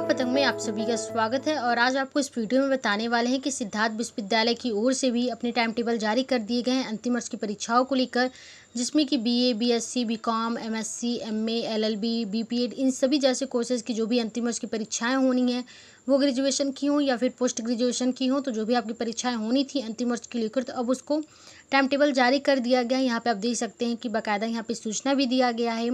पतंग पतंग में आप सभी का स्वागत है और आज आपको इस वीडियो में बताने वाले हैं कि सिद्धार्थ विश्वविद्यालय की ओर से भी अपने टाइम टेबल जारी कर दिए गए हैं अंतिम वर्ष की परीक्षाओं को लेकर जिसमें कि BA, BSc, BCom, MSc, MA, LLB, BPEd इन सभी जैसे कोर्सेज़ की जो भी अंतिम वर्ष की परीक्षाएँ होनी हैं वो ग्रेजुएशन की हों या फिर पोस्ट ग्रेजुएशन की हों तो जो भी आपकी परीक्षाएं होनी थी अंतिम वर्ष के लिए तो अब उसको टाइम टेबल जारी कर दिया गया है यहाँ पे आप देख सकते हैं कि बाकायदा यहाँ पे सूचना भी दिया गया है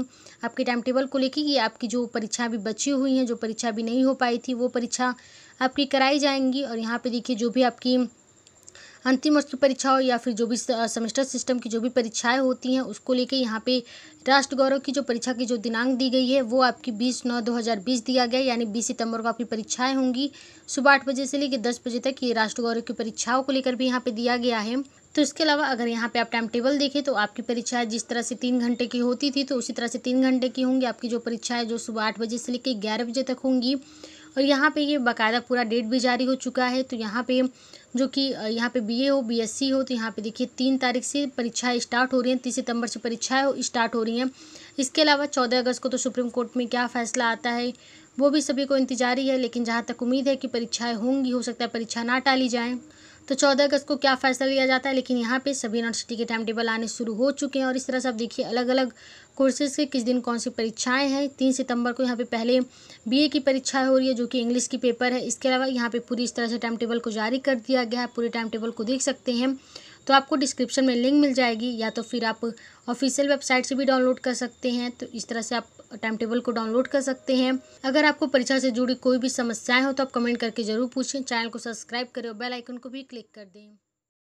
आपके टाइम टेबल को लेकर कि आपकी जो परीक्षाएं भी बची हुई हैं जो परीक्षा भी नहीं हो पाई थी वो परीक्षा आपकी कराई जाएंगी और यहाँ पर देखिए जो भी आपकी अंतिम वर्ष की परीक्षा हो या फिर जो भी सेमेस्टर सिस्टम की जो भी परीक्षाएं होती हैं उसको लेके यहाँ पे राष्ट्र गौरव की जो परीक्षा की जो दिनांक दी गई है वो आपकी बीस नौ दो हज़ार बीस दिया गया यानी बीस सितंबर को आपकी परीक्षाएँ होंगी सुबह आठ बजे से लेकर दस बजे तक ये राष्ट्र गौरव की परीक्षाओं को लेकर भी यहाँ पर दिया गया है तो इसके अलावा अगर यहाँ पे आप टाइम टेबल देखें तो आपकी परीक्षाएं जिस तरह से तीन घंटे की होती थी तो उसी तरह से तीन घंटे की होंगी आपकी जो परीक्षाएं जो सुबह आठ बजे से लेकर ग्यारह बजे तक होंगी और यहाँ पे ये बाकायदा पूरा डेट भी जारी हो चुका है तो यहाँ पे जो कि यहाँ पे बीए हो बीएससी हो तो यहाँ पे देखिए तीन तारीख से परीक्षाएँ स्टार्ट हो रही हैं तीस सितंबर से परीक्षाएँ स्टार्ट हो रही हैं इसके अलावा चौदह अगस्त को तो सुप्रीम कोर्ट में क्या फैसला आता है वो भी सभी को इंतज़ारी है लेकिन जहाँ तक उम्मीद है कि परीक्षाएँ होंगी हो सकता है परीक्षा ना टाली जाएँ तो चौदह अगस्त को क्या फैसला लिया जाता है लेकिन यहाँ पे सभी यूनिवर्सिटी के टाइम टेबल आने शुरू हो चुके हैं और इस तरह से आप देखिए अलग अलग कोर्सेज के किस दिन कौन सी परीक्षाएं हैं तीन सितंबर को यहाँ पे पहले बीए की परीक्षा हो रही है जो कि इंग्लिश की पेपर है इसके अलावा यहाँ पे पूरी इस तरह से टाइम टेबल को जारी कर दिया गया है पूरे टाइम टेबल को देख सकते हैं तो आपको डिस्क्रिप्शन में लिंक मिल जाएगी या तो फिर आप ऑफिशियल वेबसाइट से भी डाउनलोड कर सकते हैं तो इस तरह से आप टाइम टेबल को डाउनलोड कर सकते हैं अगर आपको परीक्षा से जुड़ी कोई भी समस्याएं हो तो आप कमेंट करके जरूर पूछें चैनल को सब्सक्राइब करें और बेल आइकन को भी क्लिक कर दें